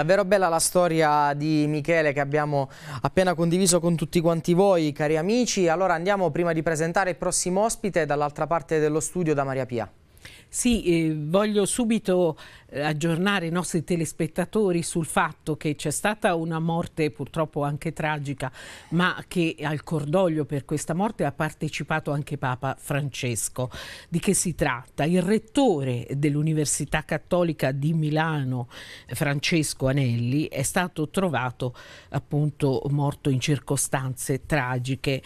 Davvero bella la storia di Michele che abbiamo appena condiviso con tutti quanti voi, cari amici. Allora andiamo prima di presentare il prossimo ospite dall'altra parte dello studio da Maria Pia. Sì, eh, voglio subito eh, aggiornare i nostri telespettatori sul fatto che c'è stata una morte purtroppo anche tragica, ma che al cordoglio per questa morte ha partecipato anche Papa Francesco. Di che si tratta? Il rettore dell'Università Cattolica di Milano, Francesco Anelli, è stato trovato appunto morto in circostanze tragiche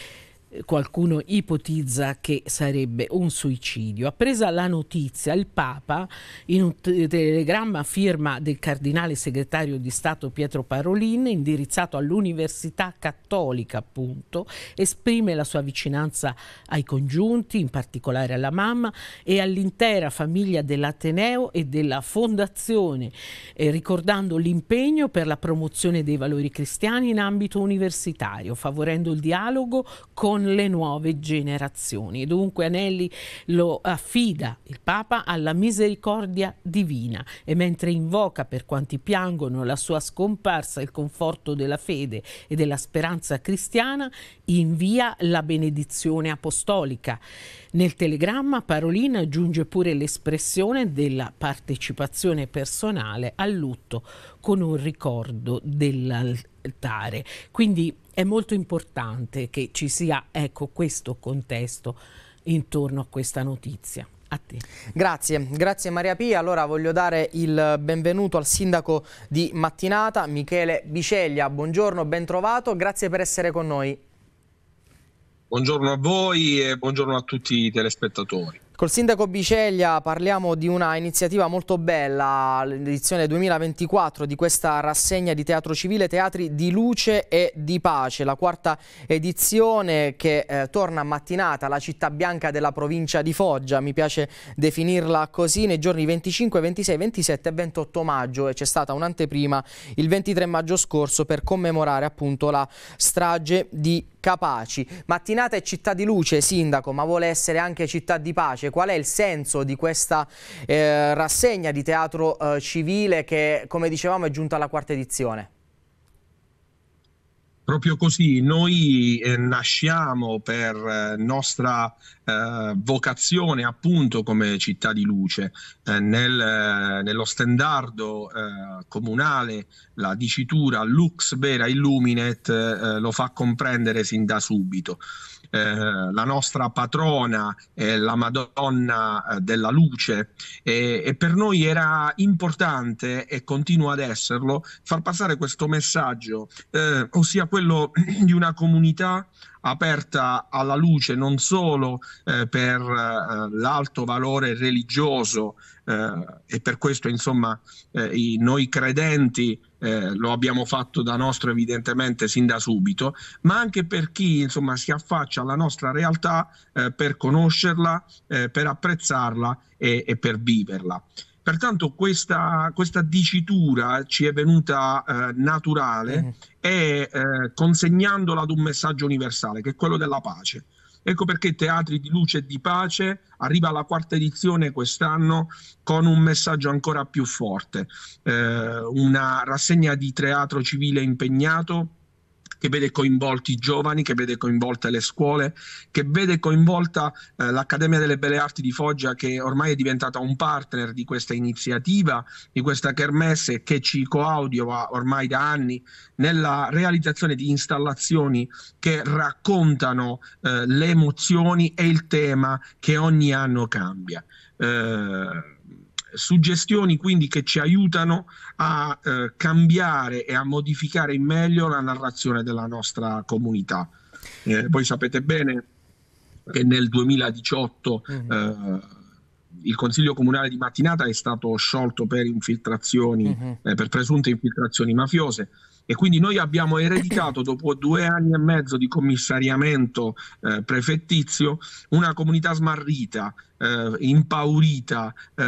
qualcuno ipotizza che sarebbe un suicidio. Appresa la notizia, il Papa, in un telegramma a firma del cardinale segretario di Stato Pietro Parolin, indirizzato all'Università Cattolica, appunto, esprime la sua vicinanza ai congiunti, in particolare alla mamma, e all'intera famiglia dell'Ateneo e della Fondazione, eh, ricordando l'impegno per la promozione dei valori cristiani in ambito universitario, favorendo il dialogo con le nuove generazioni. Dunque Anelli lo affida il Papa alla misericordia divina e mentre invoca per quanti piangono la sua scomparsa il conforto della fede e della speranza cristiana, invia la benedizione apostolica. Nel telegramma Parolina aggiunge pure l'espressione della partecipazione personale al lutto con un ricordo dell'altare. Quindi è molto importante che ci sia ecco, questo contesto intorno a questa notizia. A te. Grazie, grazie Maria Pia. Allora voglio dare il benvenuto al sindaco di Mattinata, Michele Biceglia. Buongiorno, ben trovato, grazie per essere con noi. Buongiorno a voi e buongiorno a tutti i telespettatori. Col sindaco Biceglia parliamo di una iniziativa molto bella, l'edizione 2024 di questa rassegna di teatro civile Teatri di Luce e di Pace, la quarta edizione che eh, torna mattinata alla città bianca della provincia di Foggia, mi piace definirla così, nei giorni 25, 26, 27 e 28 maggio e c'è stata un'anteprima il 23 maggio scorso per commemorare appunto la strage di capaci. Mattinata è città di luce, sindaco, ma vuole essere anche città di pace. Qual è il senso di questa eh, rassegna di teatro eh, civile che, come dicevamo, è giunta alla quarta edizione? Proprio così, noi eh, nasciamo per eh, nostra eh, vocazione appunto come città di luce. Eh, nel, eh, nello stendardo eh, comunale la dicitura Lux Vera Illuminet lo fa comprendere sin da subito. Eh, la nostra patrona è la Madonna eh, della Luce e, e, per noi era importante e continua ad esserlo far passare questo messaggio, eh, ossia quello di una comunità aperta alla luce non solo eh, per eh, l'alto valore religioso eh, e per questo insomma eh, i, noi credenti eh, lo abbiamo fatto da nostro evidentemente sin da subito, ma anche per chi insomma si affaccia alla nostra realtà eh, per conoscerla, per apprezzarla e, e per viverla. Pertanto questa, questa dicitura ci è venuta eh, naturale mm. e eh, consegnandola ad un messaggio universale, che è quello della pace. Ecco perché Teatri di Luce e di Pace arriva alla quarta edizione quest'anno con un messaggio ancora più forte, eh, una rassegna di teatro civile impegnato che vede coinvolti i giovani, che vede coinvolte le scuole, che vede coinvolta eh, l'Accademia delle Belle Arti di Foggia che ormai è diventata un partner di questa iniziativa, di questa kermesse che ci coaudio ormai da anni nella realizzazione di installazioni che raccontano eh, le emozioni e il tema che ogni anno cambia. Eh, Suggestioni quindi che ci aiutano a eh, cambiare e a modificare in meglio la narrazione della nostra comunità. Eh, poi sapete bene che nel 2018 mm-hmm. eh, il Consiglio Comunale di Mattinata è stato sciolto per infiltrazioni, mm-hmm. eh, per presunte infiltrazioni mafiose. E quindi noi abbiamo ereditato, dopo due anni e mezzo di commissariamento eh, prefettizio, una comunità smarrita, eh, impaurita eh,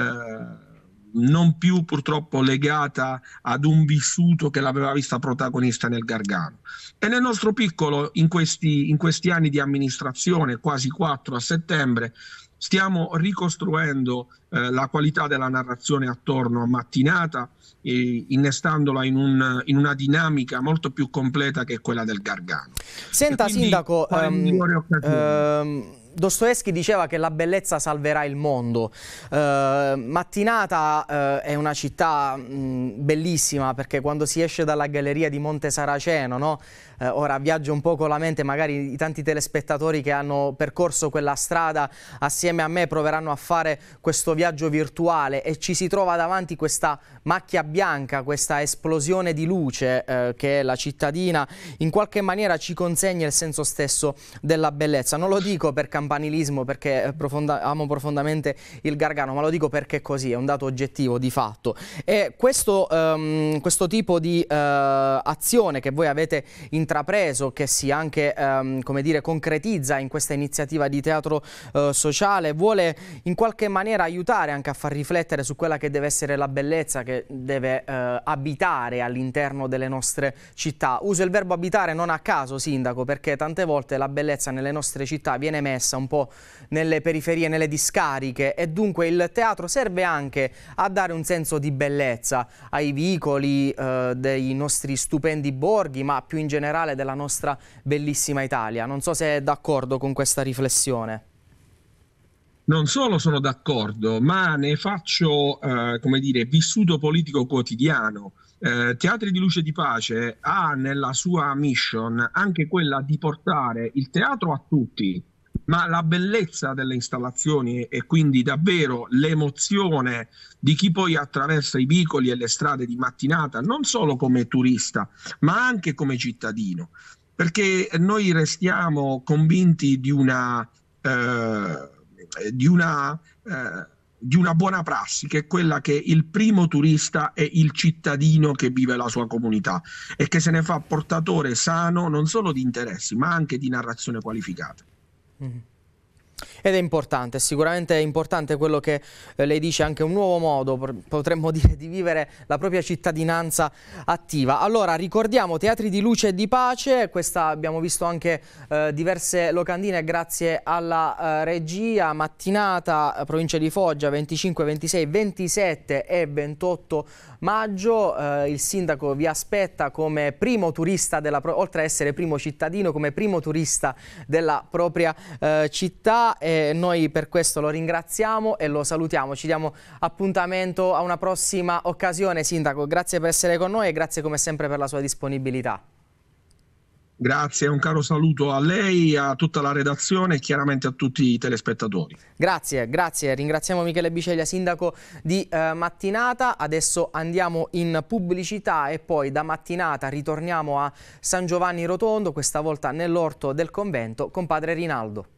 non più purtroppo legata ad un vissuto che l'aveva vista protagonista nel Gargano. E nel nostro piccolo, in questi, in questi anni di amministrazione, quasi 4 a settembre, stiamo ricostruendo eh, la qualità della narrazione attorno a mattinata, eh, innestandola in, un, in, una dinamica molto più completa che quella del Gargano. Senta, quindi, Sindaco, um, ehm, Dostoevsky diceva che la bellezza salverà il mondo. Eh, Mattinata eh, è una città mh, bellissima perché quando si esce dalla galleria di Monte Saraceno, no? eh, ora viaggio un po' con la mente, magari i tanti telespettatori che hanno percorso quella strada assieme a me proveranno a fare questo viaggio virtuale e ci si trova davanti questa macchia bianca, questa esplosione di luce eh, che è la cittadina, in qualche maniera ci consegna il senso stesso della bellezza. Non lo dico per cambiare campanilismo perché eh, profonda amo profondamente il Gargano, ma lo dico perché è così, è un dato oggettivo di fatto. E questo, um, questo tipo di uh, azione che voi avete intrapreso, che si anche um, come dire, concretizza in questa iniziativa di teatro uh, sociale, vuole in qualche maniera aiutare anche a far riflettere su quella che deve essere la bellezza che deve uh, abitare all'interno delle nostre città. Uso il verbo abitare non a caso, sindaco, perché tante volte la bellezza nelle nostre città viene messa passa un po' nelle periferie, nelle discariche e dunque il teatro serve anche a dare un senso di bellezza ai vicoli eh, dei nostri stupendi borghi ma più in generale della nostra bellissima Italia. Non so se è d'accordo con questa riflessione. Non solo sono d'accordo, ma ne faccio, eh, come dire, vissuto politico quotidiano. Eh, Teatri di Luce e di Pace ha nella sua mission anche quella di portare il teatro a tutti, ma la bellezza delle installazioni e quindi davvero l'emozione di chi poi attraversa i vicoli e le strade di mattinata, non solo come turista, ma anche come cittadino, perché noi restiamo convinti di una, eh, di una, eh, di una buona prassi, che è quella che il primo turista è il cittadino che vive la sua comunità e che se ne fa portatore sano non solo di interessi, ma anche di narrazione qualificata. Mm-hmm. ed è importante, sicuramente è importante quello che eh, lei dice, anche un nuovo modo, potremmo dire, di vivere la propria cittadinanza attiva. Allora, ricordiamo Teatri di Luce e di Pace, questa abbiamo visto anche eh, diverse locandine grazie alla eh, regia, mattinata, provincia di Foggia, 25, 26, 27 e 28 maggio, eh, il sindaco vi aspetta come primo turista, della, oltre a essere primo cittadino, come primo turista della propria eh, città. E, noi per questo lo ringraziamo e lo salutiamo. Ci diamo appuntamento a una prossima occasione. Sindaco, grazie per essere con noi e grazie come sempre per la sua disponibilità. Grazie, un caro saluto a lei, a tutta la redazione e chiaramente a tutti i telespettatori. Grazie, grazie. Ringraziamo Michele Biceglia, sindaco di eh, Mattinata. Adesso andiamo in pubblicità e poi da Mattinata ritorniamo a San Giovanni Rotondo, questa volta nell'orto del convento con padre Rinaldo.